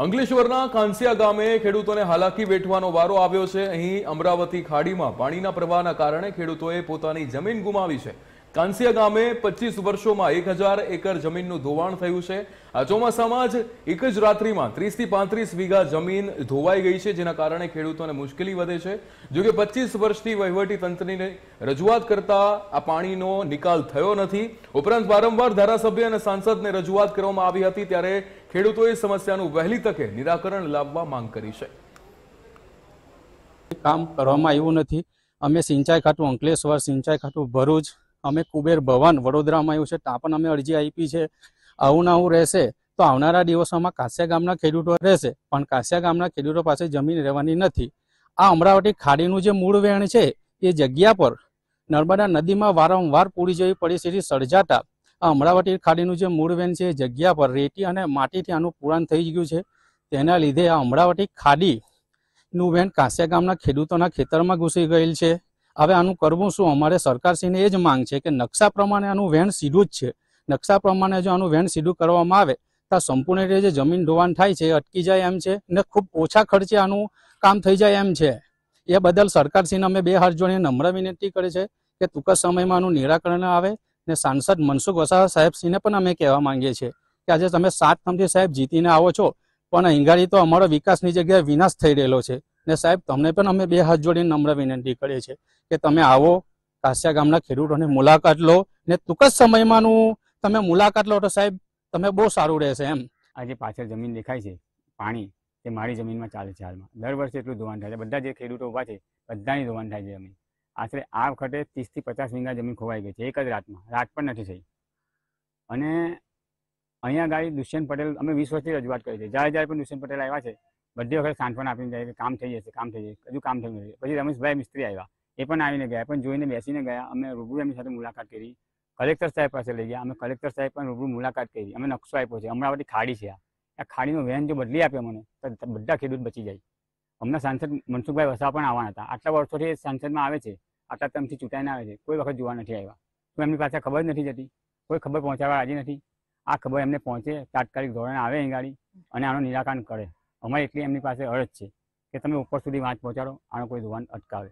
અંકલેશ્વરના કાંસિયા ગામે ખેડૂતોને હાલાકી વેઠવાનો વારો આવ્યો છે અહીં અમરાવતી ખાડીમાં પાણીના પ્રવાહના કારણે ખેડૂતોએ પોતાની જમીન ગુમાવી છે કાંસિયા ગામે પચીસ વર્ષોમાં એક હજાર એકર જમીનનું ધોવાણ થયું છે આ ચોમાસામાં જ એક જ રાત્રિમાં ત્રીસથી પાંત્રીસ વીઘા જમીન ધોવાઈ ગઈ છે જેના કારણે ખેડૂતોને મુશ્કેલી વધે છે જોકે પચીસ વર્ષથી વહીવટી તંત્રની રજૂઆત કરતા આ પાણીનો નિકાલ થયો નથી ઉપરાંત વારંવાર ધારાસભ્ય અને સાંસદને રજૂઆત કરવામાં આવી હતી ત્યારે ખેડૂતોએ સમસ્યાનું વહેલી તકે નિરાકરણ લાવવા માંગ કરી છે કામ કરવામાં આવ્યું નથી અમે સિંચાઈ ખાતું અંકલેશ્વર સિંચાઈ ખાતું ભરૂચ અમે કુબેર ભવન વડોદરામાં આવ્યું છે ત્યાં પણ અમે અરજી આપી છે આવું ના આવું રહેશે તો આવનારા દિવસોમાં કાસ્યા ગામના ખેડૂતો રહેશે પણ કાસ્યા ગામના ખેડૂતો પાસે જમીન રહેવાની નથી આ અમરાવતી ખાડીનું જે મૂળ વેણ છે એ જગ્યા પર નર્મદા નદીમાં વારંવાર પૂરી જેવી પરિસ્થિતિ સર્જાતા આ અમરાવતી ખાડીનું જે મૂળ વેન છે જગ્યા પર રેતી અને માટીથી આનું પૂરાણ થઈ ગયું છે તેના લીધે આ અમરાવતી ખાડીનું વેન કાંસિયા ગામના ખેડૂતોના ખેતરમાં ઘૂસી ગયેલ છે હવે આનું કરવું શું અમારે સરકારશ્રીને એ જ માંગ છે કે નકશા પ્રમાણે આનું વેન સીધું જ છે નકશા પ્રમાણે જો આનું વેન સીધું કરવામાં આવે તો સંપૂર્ણ રીતે જે જમીન ધોવાણ થાય છે અટકી જાય એમ છે ને ખૂબ ઓછા ખર્ચે આનું કામ થઈ જાય એમ છે એ બદલ સરકારશ્રીને અમે બે હાથ જોડીને નમ્ર વિનંતી કરી છે કે ટૂંક સમયમાં આનું નિરાકરણ આવે ને સાંસદ મનસુખ વસાવા સાહેબશ્રીને પણ અમે કહેવા માંગીએ છીએ કે આજે તમે સાત તમથી સાહેબ જીતીને આવો છો પણ હિંગારી તો અમારો વિકાસની જગ્યાએ વિનાશ થઈ રહેલો છે ને સાહેબ તમને પણ અમે બે હાથ જોડીને નમ્ર વિનંતી કરીએ છીએ કે તમે આવો કાસ્યા ગામના ખેડૂતોની મુલાકાત લો ને ટૂંક જ સમયમાંનું તમે મુલાકાત લો તો સાહેબ તમે બહુ સારું રહેશે એમ આજે પાછળ જમીન દેખાય છે પાણી એ મારી જમીનમાં ચાલે છે હાલમાં દર વર્ષે એટલું ધોવાણ થાય છે બધા જે ખેડૂતો ઊભા છે બધાની ધોવાણ થાય છે જમીન આશરે આ વખતે ત્રીસથી પચાસ વીંગા જમીન ખોવાઈ ગઈ છે એક જ રાતમાં રાત પણ નથી થઈ અને અહીંયા ગાડી દુષ્યંત પટેલ અમે વીસ વર્ષથી રજૂઆત કરી છે જ્યારે જ્યારે પણ દુષ્યંત પટેલ આવ્યા છે બધી વખત સાંત્વન આપીને જાય કે કામ થઈ જશે કામ થઈ જશે હજુ કામ થયું નથી પછી રમેશભાઈ મિસ્ત્રી આવ્યા એ પણ આવીને ગયા પણ જોઈને બેસીને ગયા અમે રૂબરૂ એમની સાથે મુલાકાત કરી કલેક્ટર સાહેબ પાસે લઈ ગયા અમે કલેક્ટર સાહેબ પણ રૂબરૂ મુલાકાત કરી અમે નકશો આપ્યો છે અમરાવતી ખાડી છે આ ખાડીનો વેન જો બદલી આપ્યો મને તો બધા ખેડૂત બચી જાય હમણાં સાંસદ મનસુખભાઈ વસાવા પણ આવવાના હતા આટલા વર્ષોથી સાંસદમાં આવે છે આટલા ટર્મથી ચૂંટાઈને આવે છે કોઈ વખત જોવા નથી આવ્યા તો એમની પાસે ખબર નથી જતી કોઈ ખબર પહોંચાડવા રાજી નથી આ ખબર એમને પહોંચે તાત્કાલિક ધોરણે આવે અહીં અને આનું નિરાકરણ કરે અમારી એટલી એમની પાસે અરજ છે કે તમે ઉપર સુધી વાત પહોંચાડો આનો કોઈ ધોવાન અટકાવે